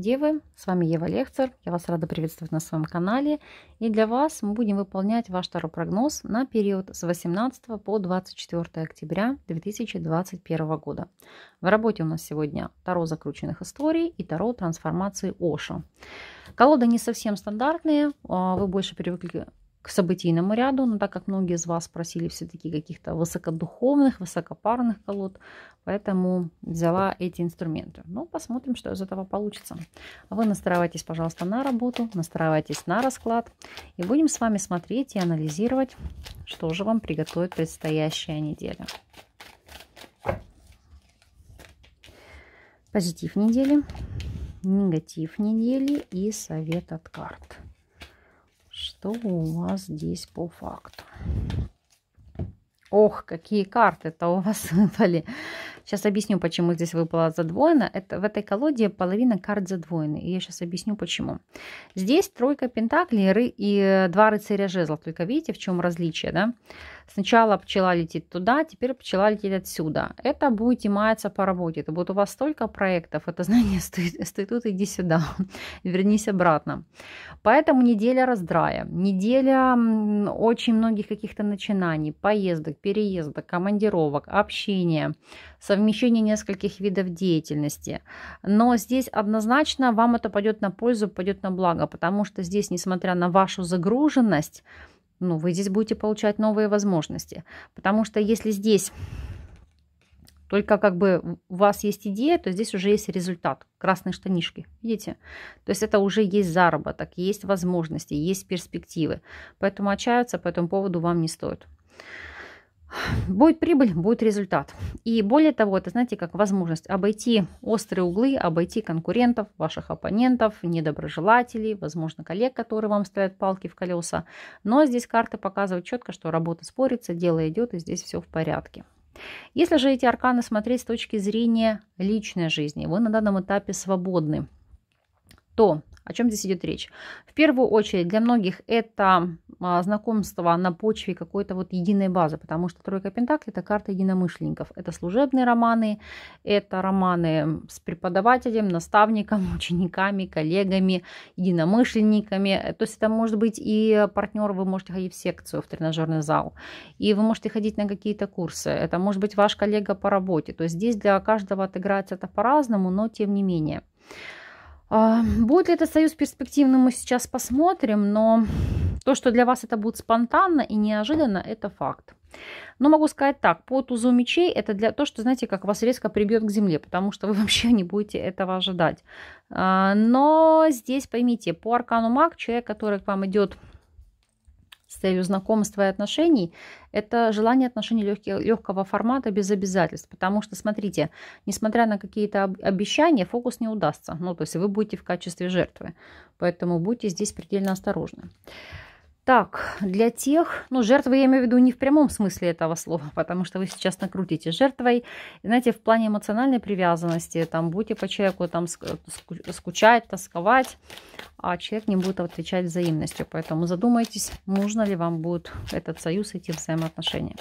Девы, с вами Ева Лехцер, я вас рада приветствовать на своем канале. И для вас мы будем выполнять ваш второй прогноз на период с 18 по 24 октября 2021 года. В работе у нас сегодня Таро закрученных историй и Таро трансформации Оша. Колоды не совсем стандартные, а, вы больше привыкли к событийному ряду, но так как многие из вас просили все-таки каких-то высокодуховных, высокопарных колод, поэтому взяла эти инструменты. Ну, посмотрим, что из этого получится. А вы настраивайтесь, пожалуйста, на работу, настраивайтесь на расклад, и будем с вами смотреть и анализировать, что же вам приготовит предстоящая неделя. Позитив недели, негатив недели и совет от карт что у вас здесь по факту. Ох, какие карты-то у вас выпали. Сейчас объясню, почему здесь выпало задвоено. Это, в этой колоде половина карт задвоены. И я сейчас объясню, почему. Здесь тройка пентаклей и два рыцаря жезлов. Только видите, в чем различие, да? Сначала пчела летит туда, теперь пчела летит отсюда. Это будет иматься по работе. Это будет у вас столько проектов, это знание стоит, стоит тут, иди сюда, вернись обратно. Поэтому неделя раздрая, неделя очень многих каких-то начинаний, поездок, переездок, командировок, общения, совмещение нескольких видов деятельности. Но здесь однозначно вам это пойдет на пользу, пойдет на благо, потому что здесь, несмотря на вашу загруженность, ну, вы здесь будете получать новые возможности. Потому что если здесь только как бы у вас есть идея, то здесь уже есть результат. Красные штанишки, видите? То есть это уже есть заработок, есть возможности, есть перспективы. Поэтому отчаяться по этому поводу вам не стоит. Будет прибыль, будет результат. И более того, это, знаете, как возможность обойти острые углы, обойти конкурентов, ваших оппонентов, недоброжелателей, возможно, коллег, которые вам ставят палки в колеса. Но здесь карты показывают четко, что работа спорится, дело идет, и здесь все в порядке. Если же эти арканы смотреть с точки зрения личной жизни, вы на данном этапе свободны, то о чем здесь идет речь? В первую очередь для многих это а, знакомство на почве какой-то вот единой базы, потому что тройка пентаклей это карта единомышленников. Это служебные романы, это романы с преподавателем, наставником, учениками, коллегами, единомышленниками. То есть это может быть и партнер, вы можете ходить в секцию, в тренажерный зал, и вы можете ходить на какие-то курсы. Это может быть ваш коллега по работе. То есть здесь для каждого отыграется это по-разному, но тем не менее. А, будет ли это союз перспективным, мы сейчас посмотрим, но то, что для вас это будет спонтанно и неожиданно, это факт. Но могу сказать так, по тузу мечей это для то, что, знаете, как вас резко прибьет к земле, потому что вы вообще не будете этого ожидать. А, но здесь поймите, по аркану маг человек, который к вам идет с целью знакомства и отношений, это желание отношений легких, легкого формата без обязательств. Потому что, смотрите, несмотря на какие-то обещания, фокус не удастся. Ну, то есть вы будете в качестве жертвы. Поэтому будьте здесь предельно осторожны. Так, для тех, ну, жертвы я имею в виду не в прямом смысле этого слова, потому что вы сейчас накрутите жертвой, знаете, в плане эмоциональной привязанности, там, будете по человеку там скучать, тосковать, а человек не будет отвечать взаимностью, поэтому задумайтесь, нужно ли вам будет этот союз, эти взаимоотношения.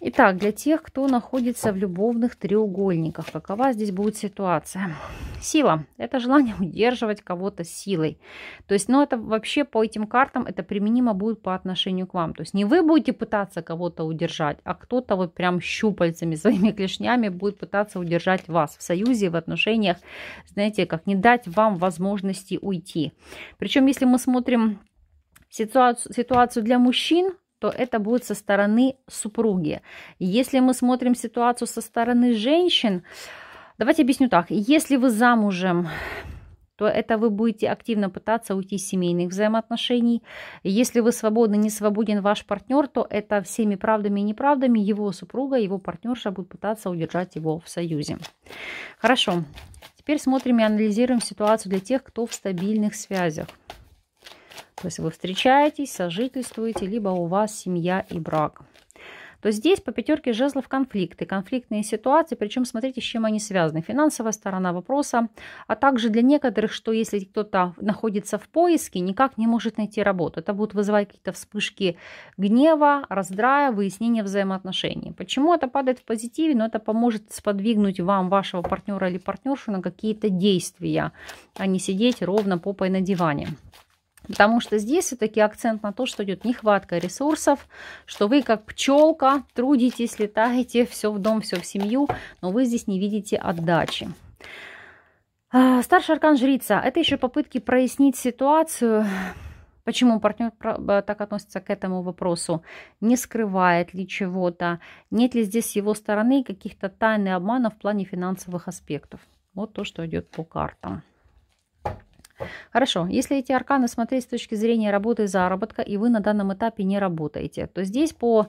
Итак, для тех, кто находится в любовных треугольниках, какова здесь будет ситуация? Сила – это желание удерживать кого-то силой. То есть, ну это вообще по этим картам это применимо будет по отношению к вам. То есть не вы будете пытаться кого-то удержать, а кто-то вот прям щупальцами, своими клешнями будет пытаться удержать вас в союзе, в отношениях, знаете, как не дать вам возможности уйти. Причем, если мы смотрим ситуацию, ситуацию для мужчин, то это будет со стороны супруги. Если мы смотрим ситуацию со стороны женщин, давайте объясню так. Если вы замужем, то это вы будете активно пытаться уйти из семейных взаимоотношений. Если вы свободны, не свободен ваш партнер, то это всеми правдами и неправдами его супруга, его партнерша будут пытаться удержать его в союзе. Хорошо. Теперь смотрим и анализируем ситуацию для тех, кто в стабильных связях. То есть вы встречаетесь, сожительствуете, либо у вас семья и брак то здесь по пятерке жезлов конфликты, конфликтные ситуации, причем смотрите, с чем они связаны. Финансовая сторона вопроса, а также для некоторых, что если кто-то находится в поиске, никак не может найти работу. Это будут вызывать какие-то вспышки гнева, раздрая, выяснения взаимоотношений. Почему это падает в позитиве? Но ну, это поможет сподвигнуть вам, вашего партнера или партнершу на какие-то действия, а не сидеть ровно попой на диване. Потому что здесь все-таки акцент на то, что идет нехватка ресурсов, что вы как пчелка трудитесь, летаете, все в дом, все в семью, но вы здесь не видите отдачи. А, старший аркан жрица. Это еще попытки прояснить ситуацию. Почему партнер э, так относится к этому вопросу? Не скрывает ли чего-то? Нет ли здесь с его стороны каких-то тайных обманов в плане финансовых аспектов? Вот то, что идет по картам. Хорошо, если эти арканы смотреть с точки зрения работы и заработка, и вы на данном этапе не работаете, то здесь по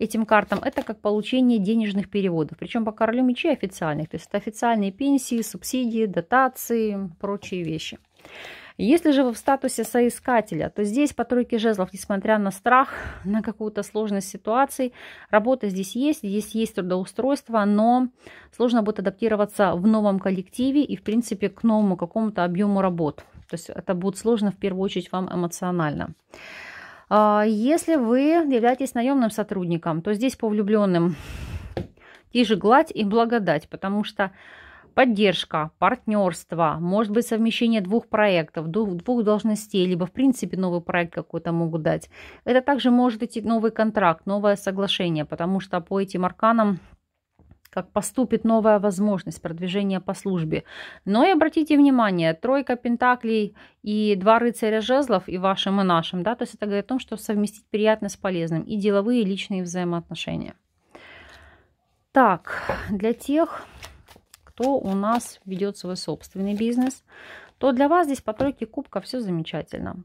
этим картам это как получение денежных переводов, причем по королю мечей официальных, то есть это официальные пенсии, субсидии, дотации, прочие вещи. Если же вы в статусе соискателя, то здесь по тройке жезлов, несмотря на страх, на какую-то сложность ситуации, работа здесь есть, здесь есть трудоустройство, но сложно будет адаптироваться в новом коллективе и, в принципе, к новому какому-то объему работ. То есть это будет сложно в первую очередь вам эмоционально. А, если вы являетесь наемным сотрудником, то здесь по влюбленным тише гладь и благодать, потому что поддержка, партнерство, может быть совмещение двух проектов, двух, должностей, либо в принципе новый проект какой-то могут дать. Это также может идти новый контракт, новое соглашение, потому что по этим арканам как поступит новая возможность продвижения по службе. Но и обратите внимание, тройка пентаклей и два рыцаря жезлов и вашим и нашим, да, то есть это говорит о том, что совместить приятно с полезным и деловые, и личные взаимоотношения. Так, для тех, кто у нас ведет свой собственный бизнес, то для вас здесь по тройке кубка все замечательно.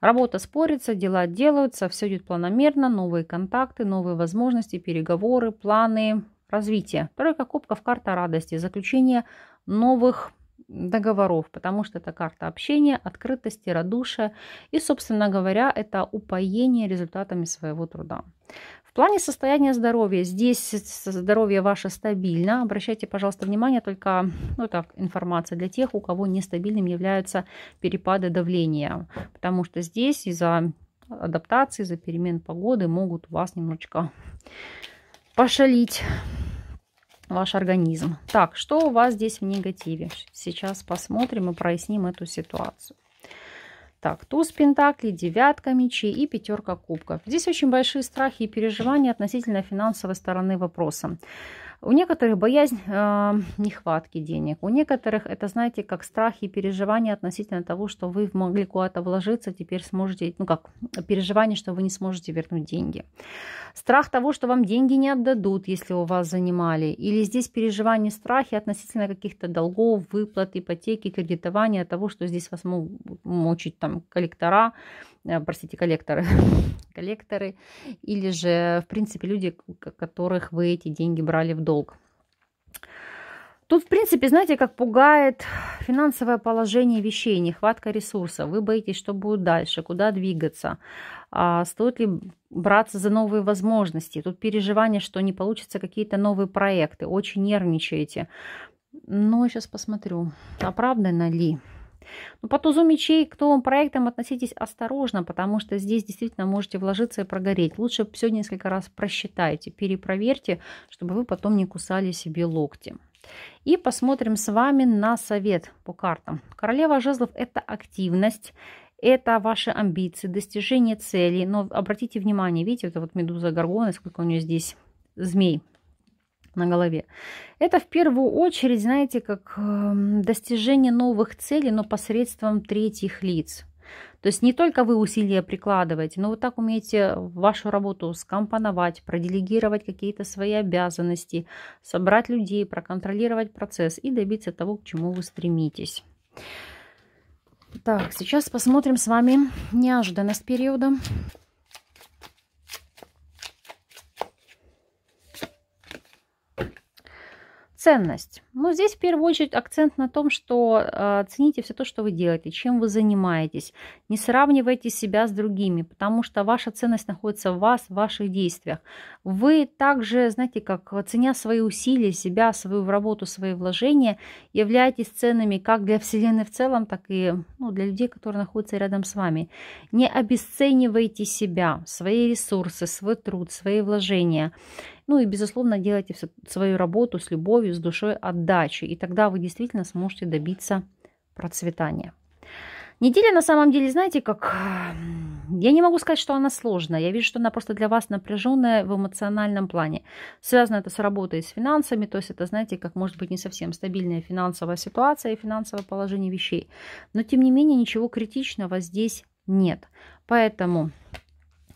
Работа спорится, дела делаются, все идет планомерно, новые контакты, новые возможности, переговоры, планы, развитие. Тройка кубков – карта радости, заключение новых договоров, потому что это карта общения, открытости, радушия и, собственно говоря, это упоение результатами своего труда. В плане состояния здоровья, здесь здоровье ваше стабильно. Обращайте, пожалуйста, внимание только, ну, так, информация для тех, у кого нестабильным являются перепады давления. Потому что здесь из-за адаптации, из-за перемен погоды могут у вас немножечко пошалить ваш организм. Так, что у вас здесь в негативе? Сейчас посмотрим и проясним эту ситуацию. Так, туз пентаклей, девятка мечей и пятерка кубков. Здесь очень большие страхи и переживания относительно финансовой стороны вопроса. У некоторых боязнь э, нехватки денег, у некоторых это, знаете, как страхи и переживания относительно того, что вы могли куда-то вложиться, теперь сможете, ну как, переживание, что вы не сможете вернуть деньги. Страх того, что вам деньги не отдадут, если у вас занимали, или здесь переживания, страхи относительно каких-то долгов, выплат, ипотеки, кредитования, того, что здесь вас могут мучить там коллектора, Э, простите, коллекторы, коллекторы, или же, в принципе, люди, которых вы эти деньги брали в долг. Тут, в принципе, знаете, как пугает финансовое положение вещей, нехватка ресурсов. Вы боитесь, что будет дальше, куда двигаться, а стоит ли браться за новые возможности. Тут переживание, что не получится какие-то новые проекты, очень нервничаете. Но сейчас посмотрю, оправдано ли. Но ну, по тузу мечей к новым проектам относитесь осторожно, потому что здесь действительно можете вложиться и прогореть. Лучше все несколько раз просчитайте, перепроверьте, чтобы вы потом не кусали себе локти. И посмотрим с вами на совет по картам. Королева жезлов – это активность, это ваши амбиции, достижение целей. Но обратите внимание, видите, это вот медуза Горгона, сколько у нее здесь змей на голове. Это в первую очередь, знаете, как эм, достижение новых целей, но посредством третьих лиц. То есть не только вы усилия прикладываете, но вот так умеете вашу работу скомпоновать, проделегировать какие-то свои обязанности, собрать людей, проконтролировать процесс и добиться того, к чему вы стремитесь. Так, сейчас посмотрим с вами неожиданность периода. Ценность. Ну, здесь в первую очередь акцент на том, что э, цените все то, что вы делаете, чем вы занимаетесь. Не сравнивайте себя с другими, потому что ваша ценность находится в вас, в ваших действиях. Вы также, знаете, как ценя свои усилия, себя, свою работу, свои вложения, являетесь ценными как для Вселенной в целом, так и ну, для людей, которые находятся рядом с вами. Не обесценивайте себя, свои ресурсы, свой труд, свои вложения. Ну и, безусловно, делайте свою работу с любовью, с душой, отдачей. И тогда вы действительно сможете добиться процветания. Неделя на самом деле, знаете, как... Я не могу сказать, что она сложная. Я вижу, что она просто для вас напряженная в эмоциональном плане. Связано это с работой с финансами. То есть это, знаете, как может быть не совсем стабильная финансовая ситуация и финансовое положение вещей. Но, тем не менее, ничего критичного здесь нет. Поэтому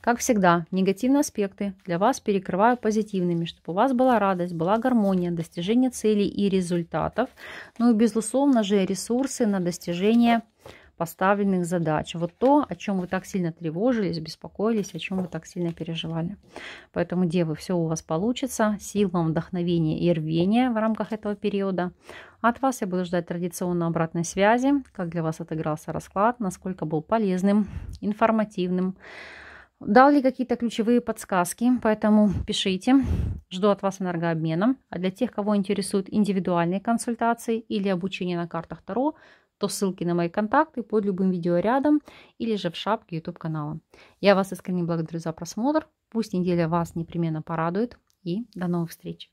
как всегда, негативные аспекты для вас перекрываю позитивными, чтобы у вас была радость, была гармония, достижение целей и результатов. Ну и, безусловно же, ресурсы на достижение поставленных задач. Вот то, о чем вы так сильно тревожились, беспокоились, о чем вы так сильно переживали. Поэтому, девы, все у вас получится. Сил вам вдохновения и рвения в рамках этого периода. От вас я буду ждать традиционно обратной связи, как для вас отыгрался расклад, насколько был полезным, информативным. Дал ли какие-то ключевые подсказки, поэтому пишите. Жду от вас энергообменом. А для тех, кого интересуют индивидуальные консультации или обучение на картах Таро, то ссылки на мои контакты под любым видео рядом или же в шапке YouTube канала. Я вас искренне благодарю за просмотр. Пусть неделя вас непременно порадует. И до новых встреч!